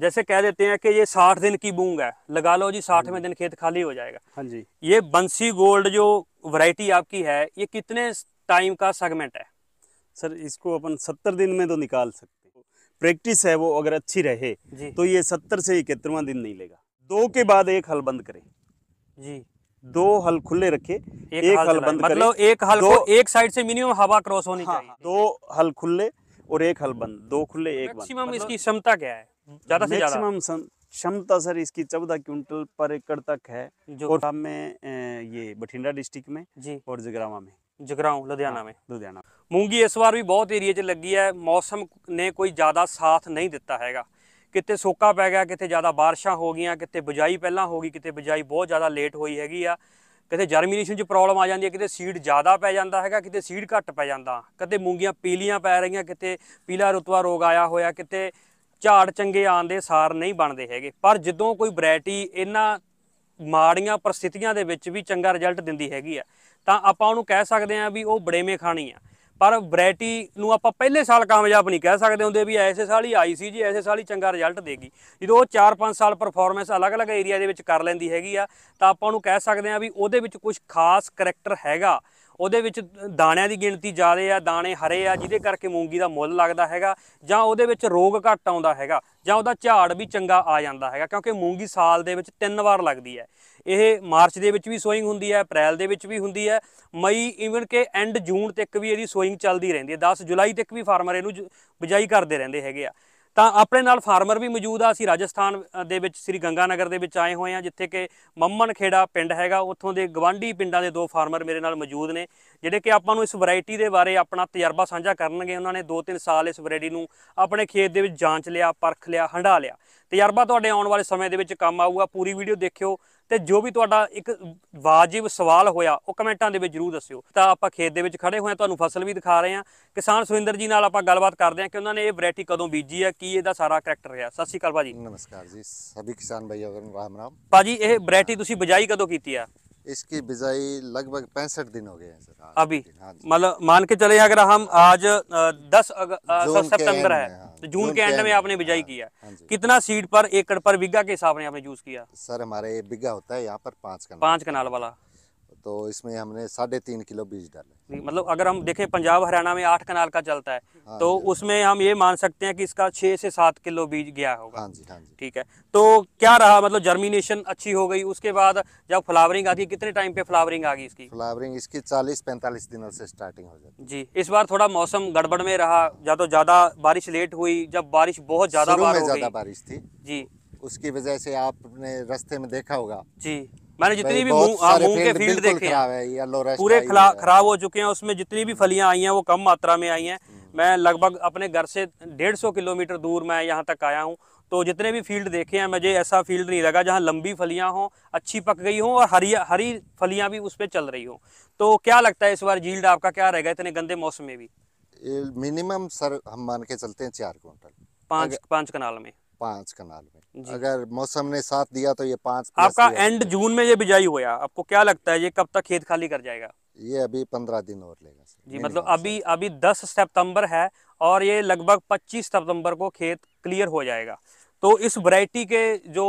जैसे कह देते हैं कि ये साठ दिन की बूंग है लगा लो जी साठवें हाँ दिन खेत खाली हो जाएगा हाँ जी ये बंसी गोल्ड जो वैरायटी आपकी है ये कितने टाइम का सेगमेंट है सर इसको अपन सत्तर दिन में तो निकाल सकते हैं प्रैक्टिस है वो अगर अच्छी रहे तो ये सत्तर से इकहत्तरवा दिन नहीं लेगा दो के बाद एक हल बंद करे जी दो हल खुले रखे एक, एक हल, हल बंद मतलब एक हल एक साइड से मिनिमम हवा क्रॉस होनी हाँ, चाहिए दो हल खुले और एक हल बंद दो खुले एक बंद मतलब इसकी क्षमता क्या है ज्यादा से ज्यादा क्षमता सर इसकी चौदह क्विंटल पर एकड़ तक है जो और में ये बठिंडा डिस्ट्रिक्ट में जी और जगरावा में जगराव लुधियाना में लुधियाना मूंगी इस बार भी बहुत एरिया 'ਚ ਲੱਗੀ ਹੈ ਮੌਸਮ ਨੇ ਕੋਈ ਜ਼ਿਆਦਾ ਸਾਥ ਨਹੀਂ ਦਿੱਤਾ ਹੈਗਾ ਕਿਤੇ ਸੋਕਾ ਪੈ ਗਿਆ ਕਿਤੇ ਜ਼ਿਆਦਾ ਬਾਰਿਸ਼ਾਂ ਹੋ ਗਈਆਂ ਕਿਤੇ ਬਜਾਈ ਪਹਿਲਾਂ ਹੋ ਗਈ ਕਿਤੇ ਬਜਾਈ ਬਹੁਤ ਜ਼ਿਆਦਾ ਲੇਟ ਹੋਈ ਹੈਗੀ ਆ ਕਿਤੇ ਜਰਮੀਨੇਸ਼ਨ 'ਚ ਪ੍ਰੋਬਲਮ ਆ ਜਾਂਦੀ ਹੈ ਕਿਤੇ ਸੀਡ ਜ਼ਿਆਦਾ ਪੈ ਜਾਂਦਾ ਹੈਗਾ ਕਿਤੇ ਸੀਡ ਘੱਟ ਪੈ ਜਾਂਦਾ ਕਦੇ ਮੂੰਗੀਆਂ ਪੀਲੀਆਂ ਪੈ ਰਹੀਆਂ ਕਿਤੇ ਪੀਲਾ ਰਤਵਾ ਰੋਗ ਆਇਆ ਹੋਇਆ ਕਿਤੇ ਝਾੜ ਚੰਗੇ ਆਣ ਦੇ ਸਾਰ ਨਹੀਂ ਬਣਦੇ ਹੈਗੇ ਪਰ ਜਦੋਂ ਕੋਈ ਵੈਰਾਈਟੀ ਇਹਨਾਂ ਮਾੜੀਆਂ ਪ੍ਰਸਥਿਤੀਆਂ ਦੇ ਵਿੱਚ ਵੀ ਚੰਗਾ ਰਿਜ਼ਲਟ ਦਿੰਦੀ ਹੈਗੀ ਆ ਤਾਂ ਆਪਾਂ ਉਹਨੂੰ ਕਹਿ ਸਕਦੇ ਆ ਵੀ ਉਹ ਬੜੇਵੇਂ ਖਾਣੀ ਆ ਪਰ ਵੈਰਾਈਟੀ ਨੂੰ ਆਪਾਂ ਪਹਿਲੇ ਸਾਲ ਕਾਮਯਾਬ ਨਹੀਂ ਕਹਿ ਸਕਦੇ ਹੁੰਦੇ ਵੀ ਐਸੇ ਸਾਲ ਹੀ ਆਈ ਸੀ ਜੀ ਐਸੇ ਸਾਲ ਹੀ ਚੰਗਾ ਰਿਜ਼ਲਟ ਦੇਗੀ ਜਦੋਂ ਉਹ 4-5 ਸਾਲ ਪਰਫਾਰਮੈਂਸ ਅਲੱਗ-ਅਲੱਗ ਏਰੀਆ ਦੇ ਵਿੱਚ ਕਰ ਲੈਂਦੀ ਹੈਗੀ ਆ ਤਾਂ ਆਪਾਂ ਉਹਨੂੰ ਕਹਿ ਸਕਦੇ ਆ ਵੀ ਉਹਦੇ ਵਿੱਚ ਕੁਝ ਖਾਸ ਕੈਰੈਕਟਰ ਹੈਗਾ ਉਹਦੇ ਵਿੱਚ ਦਾਣਿਆਂ ਦੀ ਗਿਣਤੀ ਜ਼ਿਆਦੇ ਆ ਦਾਣੇ ਹਰੇ ਆ ਜਿਹਦੇ ਕਰਕੇ ਮੂੰਗੀ ਦਾ ਮੁੱਲ ਲੱਗਦਾ ਹੈਗਾ ਜਾਂ ਉਹਦੇ ਵਿੱਚ ਰੋਗ ਘੱਟ ਆਉਂਦਾ ਹੈਗਾ ਜਾਂ ਉਹਦਾ ਝਾੜ ਵੀ ਚੰਗਾ ਆ ਜਾਂਦਾ ਹੈਗਾ ਕਿਉਂਕਿ ਮੂੰਗੀ ਸਾਲ ਦੇ ਵਿੱਚ ਤਿੰਨ ਵਾਰ ਲੱਗਦੀ ਹੈ ਇਹ ਮਾਰਚ ਦੇ ਵਿੱਚ ਵੀ ਸੋਇੰਗ ਹੁੰਦੀ ਹੈ ਅਪ੍ਰੈਲ ਦੇ ਵਿੱਚ ਵੀ ਹੁੰਦੀ ਹੈ ਮਈ ਇਵਨ ਕਿ ਐਂਡ ਜੂਨ ਤੱਕ ਵੀ ਇਹਦੀ ਸੋਇੰਗ ਚੱਲਦੀ ਰਹਿੰਦੀ ਹੈ 10 ਜੁਲਾਈ ਤੱਕ ਵੀ ਫਾਰਮਰ ਇਹਨੂੰ ਬਿਜਾਈ ਕਰਦੇ ਰਹਿੰਦੇ ਹੈਗੇ ਆ ਤਾਂ ਆਪਣੇ ਨਾਲ ਫਾਰਮਰ ਵੀ ਮੌਜੂਦ ਆ ਅਸੀਂ ਰਾਜਸਥਾਨ ਦੇ ਵਿੱਚ ਸ੍ਰੀ ਗੰਗਾਨਗਰ ਦੇ ਵਿੱਚ ਆਏ ਹੋਏ ਆ ਜਿੱਥੇ ਕਿ ਮੰਮਨ ਖੇੜਾ ਪਿੰਡ ਹੈਗਾ ਉੱਥੋਂ ਦੇ ਗਵਾਂਢੀ ਪਿੰਡਾਂ ਦੇ ਦੋ ਫਾਰਮਰ ਮੇਰੇ ਨਾਲ ਮੌਜੂਦ ਨੇ ਜਿਹੜੇ ਕਿ ਆਪਾਂ ਨੂੰ ਇਸ ਵੈਰਾਈਟੀ ਦੇ ਬਾਰੇ ਆਪਣਾ ਤਜਰਬਾ ਸਾਂਝਾ ਕਰਨਗੇ ਉਹਨਾਂ ਨੇ 2-3 ਸਾਲ ਇਸ ਵੈਰਾਈਟੀ ਨੂੰ ਆਪਣੇ ਖੇਤ ਦੇ ਵਿੱਚ ਜਾਂਚ ਲਿਆ ਪਰਖ ਲਿਆ ਹੰਡਾ ਲਿਆ ਤਜਰਬਾ ਤੁਹਾਡੇ ਆਉਣ ਵਾਲੇ ਸਮੇਂ ਦੇ ਵਿੱਚ ਕੰਮ ਆਊਗਾ ਪੂਰੀ ਵੀਡੀਓ ਦੇਖਿਓ ਤੇ ਜੋ ਵੀ ਤੁਹਾਡਾ ਇੱਕ ਵਾਜਿਬ ਸਵਾਲ ਹੋਇਆ ਉਹ ਕਮੈਂਟਾਂ ਦੇ ਵਿੱਚ ਜਰੂਰ ਦੱਸਿਓ ਤਾਂ ਆਪਾਂ ਖੇਤ ਦੇ ਵਿੱਚ ਖੜੇ ਹੋਏ ਆ ਤੁਹਾਨੂੰ ਫਸਲ ਵੀ ਦਿਖਾ ਰਹੇ ਆ ਕਿਸਾਨ ਸੁਰਿੰਦਰ ਜੀ ਨਾਲ ਆਪਾਂ ਗੱਲਬਾਤ ਕਰਦੇ ਆ ਕਿ ਉਹਨਾਂ ਨੇ ਇਹ ਵੈਰਾਈਟੀ ਕਦੋਂ ਬੀਜੀ ਆ ਕੀ ਇਹਦਾ ਸਾਰਾ ਕੈਰੈਕਟਰ ਰਿਹਾ ਸਤਿ ਸ਼੍ਰੀ ਅਕਾਲ ਭਾਜੀ ਨਮਸਕਾਰ ਜੀ ਸਭੀ ਕਿਸਾਨ ਭਾਈਓ ਰਾਮ ਰਾਮ ਭਾਜੀ ਇਹ ਵੈਰਾਈਟੀ ਤੁਸੀਂ ਬਜਾਈ ਕਦੋਂ ਕੀਤੀ ਆ इसकी बिजाई लगभग पैंसठ दिन हो गए हैं सर अभी हाँ मतलब मान के चले अगर हम आज दस सितंबर है हाँ, तो जून के एंड में आपने बिजाई हाँ, किया कितना सीड पर एकड़ पर बीघा के हिसाब ने आपने यूज किया सर हमारे बीघा होता है यहाँ पर पाँच पांच कनाल वाला तो इसमें हमने साढ़े तीन किलो बीज डाले मतलब अगर हम देखें पंजाब हरियाणा में आठ कनाल का चलता है हाँ तो हाँ उसमें हम ये मान सकते हैं कि इसका छह से सात किलो बीज गया होगा हाँ जी हाँ जी ठीक है तो क्या रहा मतलब जर्मिनेशन अच्छी हो गई उसके बाद जब फ्लावरिंग आ गई कितने टाइम पे फ्लावरिंग आ गई इसकी फ्लावरिंग इसकी चालीस पैंतालीस दिनों से स्टार्टिंग हो जाती जी इस बार थोड़ा मौसम गड़बड़ में रहा या तो ज़्यादा बारिश लेट हुई जब बारिश बहुत ज़्यादा बारिश थी जी उसकी वजह से आपने रास्ते में देखा होगा जी मैंने जितनी भी मूंग हाँ, के फील्ड देखे हैं पूरे खराब हो चुके हैं उसमें जितनी भी फलियां आई हैं वो कम मात्रा में आई हैं हम्म। मैं लगभग अपने घर से डेढ़ सौ किलोमीटर दूर मैं यहाँ तक आया हूँ तो जितने भी फील्ड देखे हैं मुझे ऐसा फील्ड नहीं लगा जहाँ लंबी फलियां हों अच्छी पक गई हों और हरी हरी फलियां भी उस पर चल रही हों तो क्या लगता है इस बार जील्ड आपका क्या रहेगा इतने गंदे मौसम में भी मिनिमम सर हम मान के चलते हैं चार क्विंटल पाँच पाँच कनाल में पांच कनाल में अगर मौसम ने साथ दिया तो ये पांच आपका एंड जून में ये बिजाई हुआ आपको क्या लगता है ये कब तक खेत खाली कर जाएगा ये अभी पंद्रह दिन और लेगा जी मतलब अभी अभी दस सितंबर है और ये लगभग पच्चीस सितंबर को खेत क्लियर हो जाएगा तो इस वैरायटी के जो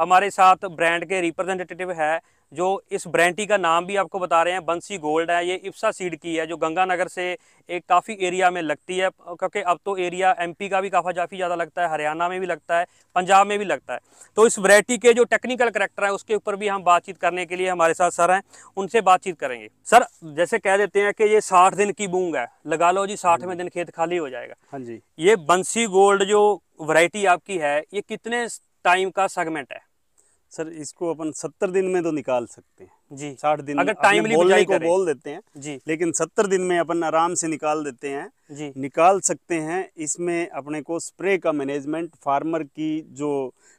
हमारे साथ ब्रांड के रिप्रेजेंटेटिव है जो इस ब्रांडी का नाम भी आपको बता रहे हैं बंसी गोल्ड है ये इफ्सा सीड की है जो गंगानगर से एक काफ़ी एरिया में लगती है क्योंकि अब तो एरिया एमपी का भी काफी काफ़ी ज़्यादा लगता है हरियाणा में भी लगता है पंजाब में भी लगता है तो इस वरायटी के जो टेक्निकल करेक्टर है उसके ऊपर भी हम बातचीत करने के लिए हमारे साथ सर हैं उनसे बातचीत करेंगे सर जैसे कह देते हैं कि ये साठ दिन की बूंग है लगा लो जी साठवें हाँ दिन खेत खाली हो जाएगा हाँ जी ये बंसी गोल्ड जो वरायटी आपकी है ये कितने टाइम का सेगमेंट है सर इसको अपन सत्तर दिन में तो निकाल सकते हैं जी साठ दिन अगर टाइमली बोलने को बोल देते हैं जी लेकिन सत्तर दिन में अपन आराम से निकाल देते हैं जी निकाल सकते हैं इसमें अपने को स्प्रे का मैनेजमेंट फार्मर की जो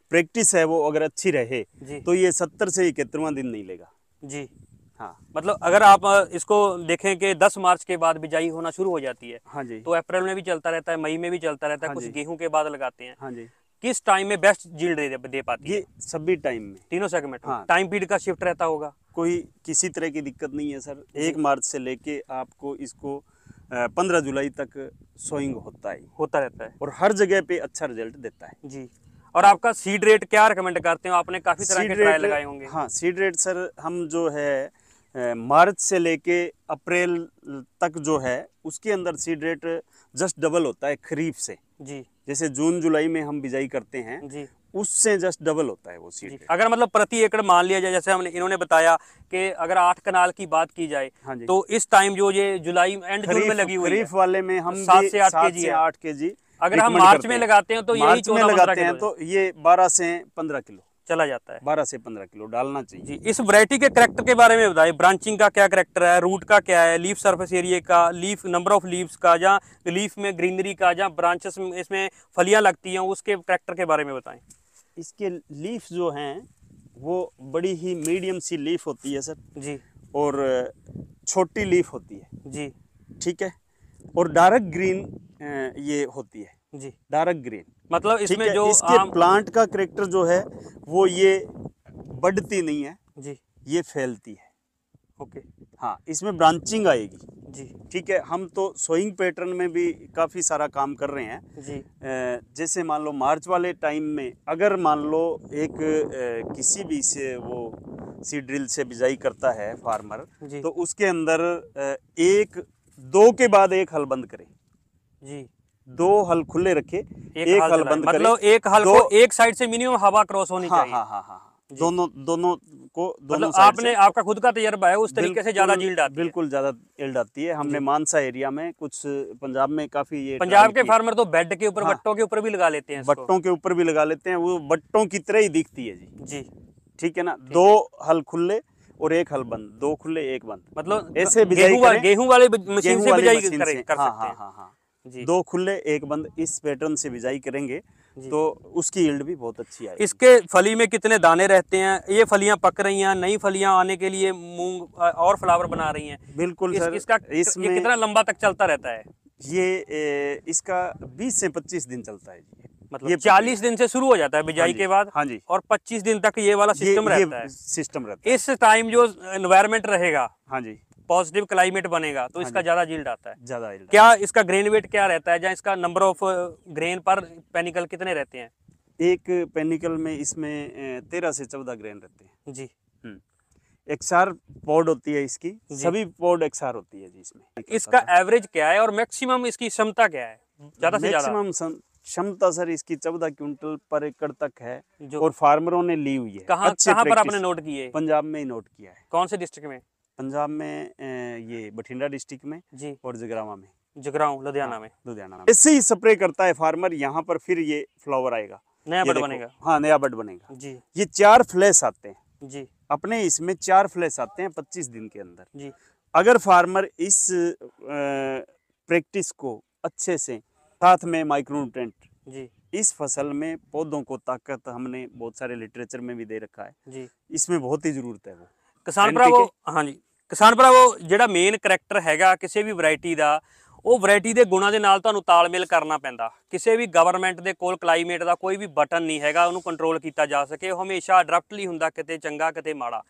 प्रैक्टिस है वो अगर अच्छी रहे तो ये सत्तर से इकहत्तरवा दिन नहीं लेगा जी हाँ मतलब अगर आप इसको देखें कि 10 मार्च के बाद बिजाई होना शुरू हो जाती है हाँ जी तो अप्रैल में भी चलता रहता है मई में भी चलता रहता है हाँ कुछ गेहूं के बाद लगाते हैं हाँ जी किस टाइम में बेस्ट जील्ड दे, दे पाती ये है सभी टाइम में तीनों सेगमेंट हाँ टाइम पीरियड का शिफ्ट रहता होगा कोई किसी तरह की दिक्कत नहीं है सर एक मार्च से लेके आपको इसको पंद्रह जुलाई तक सोइंग होता है होता रहता है और हर जगह पे अच्छा रिजल्ट देता है जी और आपका सीड रेट क्या रिकमेंड करते हो आपने काफी तरह के ट्रायल लगाए होंगे हाँ सीड रेट सर हम जो है मार्च से लेके अप्रैल तक जो है उसके अंदर सीड रेट जस्ट डबल होता है खरीफ से जी जैसे जून जुलाई में हम बिजाई करते हैं जी उससे जस्ट डबल होता है वो सीड अगर मतलब प्रति एकड़ मान लिया जाए जैसे हमने इन्होंने बताया कि अगर आठ कनाल की बात की जाए हाँ तो इस टाइम जो ये जुलाई एंड जून में लगी हुई खरीफ वाले में हम सात से आठ के जी आठ के जी अगर हम मार्च में लगाते हैं तो यही लगाते हैं तो ये बारह से पंद्रह किलो चला जाता है बारह से पंद्रह किलो डालना चाहिए जी इस वरायटी के करेक्टर के बारे में बताइए ब्रांचिंग का क्या करेक्टर है रूट का क्या है लीफ सरफेस एरिए का लीफ नंबर ऑफ लीव्स का या लीफ में ग्रीनरी का या ब्रांचेस इसमें फलियाँ लगती हैं उसके करेक्टर के बारे में बताएं इसके लीफ जो हैं वो बड़ी ही मीडियम सी लीफ होती है सर जी और छोटी लीफ होती है जी ठीक है और डार्क ग्रीन ये होती है जी डार्क ग्रीन मतलब इसमें जो इसके आम... प्लांट का करेक्टर जो है वो ये बढ़ती नहीं है जी ये फैलती है ओके हाँ इसमें ब्रांचिंग आएगी जी ठीक है हम तो सोइंग पैटर्न में भी काफ़ी सारा काम कर रहे हैं जी जैसे मान लो मार्च वाले टाइम में अगर मान लो एक किसी भी से वो सी ड्रिल से बिजाई करता है फार्मर तो उसके अंदर एक दो के बाद एक हल बंद करें जी दो हल खुले रखे एक, एक हल, हल बंद मतलब एक हल को एक साइड से मिनिमम हवा क्रॉस होनी हाँ, चाहिए हाँ, हाँ, हाँ, हाँ। दोनों दोनों को दोनों मतलब आपने आपका खुद का तजर्बा है उस तरीके से ज्यादा जील्ड आती बिल्कुल ज्यादा एल्ड आती है हमने मानसा एरिया में कुछ पंजाब में काफी ये पंजाब के फार्मर तो बेड के ऊपर हाँ। बट्टों के ऊपर भी लगा लेते हैं बट्टों के ऊपर भी लगा लेते हैं वो बट्टों की तरह ही दिखती है जी जी ठीक है ना दो हल खुले और एक हल बंद दो खुले एक बंद मतलब ऐसे गेहूं वाले मशीन से बिजाई कर हाँ, सकते हैं हाँ हाँ हाँ दो खुले एक बंद इस पैटर्न से बिजाई करेंगे तो उसकी यील्ड भी बहुत अच्छी आएगी इसके फली में कितने दाने रहते हैं ये फलियां पक रही हैं नई फलियां आने के लिए मूंग और फ्लावर बना रही हैं बिल्कुल इस, सर, इसका इसमें कितना लंबा तक चलता रहता है ये ए, इसका 20 से 25 दिन चलता है जी मतलब ये 40 दिन से शुरू हो जाता है हाँ बिजाई हाँ के बाद हाँ जी और 25 दिन तक ये वाला सिस्टम रहता है सिस्टम रहता है इस टाइम जो एनवायरमेंट रहेगा हाँ जी पॉजिटिव क्लाइमेट बनेगा तो हाँ इसका ज्यादा जील्ड आता है ज्यादा क्या इसका ग्रेन वेट क्या रहता है या इसका number of grain per panicle कितने रहते हैं एक पेनिकल में इसमें तेरह से चौदह ग्रेन रहते हैं जी एक्सआर हम्म। पॉड होती है इसकी सभी पॉड एक्सआर होती है जी इसमें इसका एवरेज क्या है और मैक्सिमम इसकी क्षमता क्या है ज्यादा से ज्यादा मैक्सिमम क्षमता सर इसकी चौदह क्विंटल पर एकड़ तक है जो और फार्मरों ने ली हुई है कहाँ कहां पर आपने नोट किए पंजाब में ही नोट किया है कौन से डिस्ट्रिक्ट में पंजाब में ये बठिंडा डिस्ट्रिक्ट में जी और जगरावा में जगराव लुधियाना हाँ, में लुधियाना में इससे ही स्प्रे करता है फार्मर यहाँ पर फिर ये फ्लावर आएगा नया बट बनेगा हाँ नया बट बनेगा जी ये चार फ्लैश आते हैं जी अपने इसमें चार फ्लैश आते हैं पच्चीस दिन के अंदर जी अगर फार्मर इस प्रैक्टिस को अच्छे से साथ में माइक्रोन्यूट्रेंट जी इस फसल में पौधों को ताकत हमने बहुत सारे लिटरेचर में भी दे रखा है जी इसमें बहुत ही जरूरत है वो किसान भ्रावो हाँ जी ਕਿਸਾਨ ਭਰਾਵੋ ਜਿਹੜਾ ਮੇਨ ਕੈਰੈਕਟਰ ਹੈਗਾ ਕਿਸੇ ਵੀ ਵੈਰਾਈਟੀ ਦਾ ਉਹ ਵੈਰਾਈਟੀ ਦੇ ਗੁਣਾਂ ਦੇ ਨਾਲ ਤੁਹਾਨੂੰ ਤਾਲਮੇਲ ਕਰਨਾ ਪੈਂਦਾ ਕਿਸੇ ਵੀ ਗਵਰਨਮੈਂਟ ਦੇ ਕੋਲ ਕਲਾਈਮੇਟ ਦਾ ਕੋਈ ਵੀ ਬਟਨ ਨਹੀਂ ਹੈਗਾ ਉਹਨੂੰ ਕੰਟਰੋਲ ਕੀਤਾ ਜਾ ਸਕੇ ਉਹ ਹਮੇਸ਼ਾ ਅਡਰਪਟਲੀ ਹੁੰਦਾ ਕਿਤੇ ਚੰਗਾ ਕਿਤੇ ਮਾੜਾ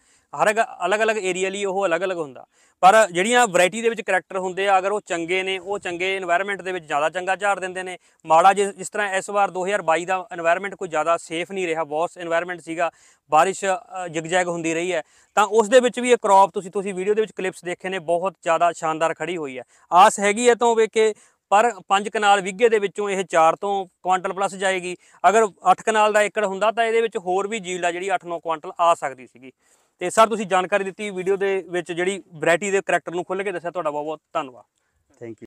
ਹਰ ਅਲੱਗ-ਅਲੱਗ ਏਰੀਆ ਲਈ ਉਹ ਅਲੱਗ-ਅਲੱਗ ਹੁੰਦਾ ਪਰ ਜਿਹੜੀਆਂ ਵੈਰਾਈਟੀ ਦੇ ਵਿੱਚ ਕੈਰੈਕਟਰ ਹੁੰਦੇ ਆ ਅਗਰ ਉਹ ਚੰਗੇ ਨੇ ਉਹ ਚੰਗੇ এনवायरमेंट ਦੇ ਵਿੱਚ ਜ਼ਿਆਦਾ ਚੰਗਾ ਝਾੜ ਦਿੰਦੇ ਨੇ ਮਾੜਾ ਜਿਸ ਤਰ੍ਹਾਂ ਇਸ ਵਾਰ 2022 ਦਾ এনवायरमेंट ਕੋਈ ਜ਼ਿਆਦਾ ਸੇਫ ਨਹੀਂ ਰਿਹਾ ਬਹੁਤ এনवायरमेंट ਸੀਗਾ ਬਾਰਿਸ਼ ਜਿਗਜੈਗ ਹੁੰਦੀ ਰਹੀ ਹੈ ਤਾਂ ਉਸ ਦੇ ਵਿੱਚ ਵੀ ਇਹ ਕ੍ਰੌਪ ਤੁਸੀਂ ਤੁਸੀਂ ਵੀਡੀਓ ਦੇ ਵਿੱਚ ਕਲਿੱਪਸ ਦੇਖੇ ਨੇ ਬਹੁਤ ਜ਼ਿਆਦਾ ਸ਼ਾਨਦਾਰ ਖੜੀ ਹੋਈ ਹੈ ਆਸ ਹੈਗੀ ਹੈ ਤਾਂ ਵੇ ਪਰ 5 ਕਨਾਲ ਵਿੱਗੇ ਦੇ ਵਿੱਚੋਂ ਇਹ 4 ਤੋਂ ਕੁਆਂਟਲ ਪਲੱਸ ਜਾਏਗੀ ਅਗਰ 8 ਕਨਾਲ ਦਾ ਏਕੜ ਹੁੰਦਾ ਤਾਂ ਇਹਦੇ ਵਿੱਚ ਹੋਰ ਵੀ ਜੀਲ ਆ ਜਿਹੜੀ 8-9 ਕੁਆਂਟਲ ਆ ਸਕਦੀ ਸੀਗੀ ਤੇ ਸਰ ਤੁਸੀਂ ਜਾਣਕਾਰੀ ਦਿੱਤੀ ਵੀਡੀਓ ਦੇ ਵਿੱਚ ਜਿਹੜੀ ਵੈਰਾਈਟੀ ਦੇ ਕੈਰੈਕਟਰ ਨੂੰ ਖੁੱਲ੍ਹ ਕੇ ਦੱਸਿਆ ਤੁਹਾਡਾ ਬਹੁਤ ਬਹੁਤ ਧੰਨਵਾਦ ਥੈਂਕ ਯੂ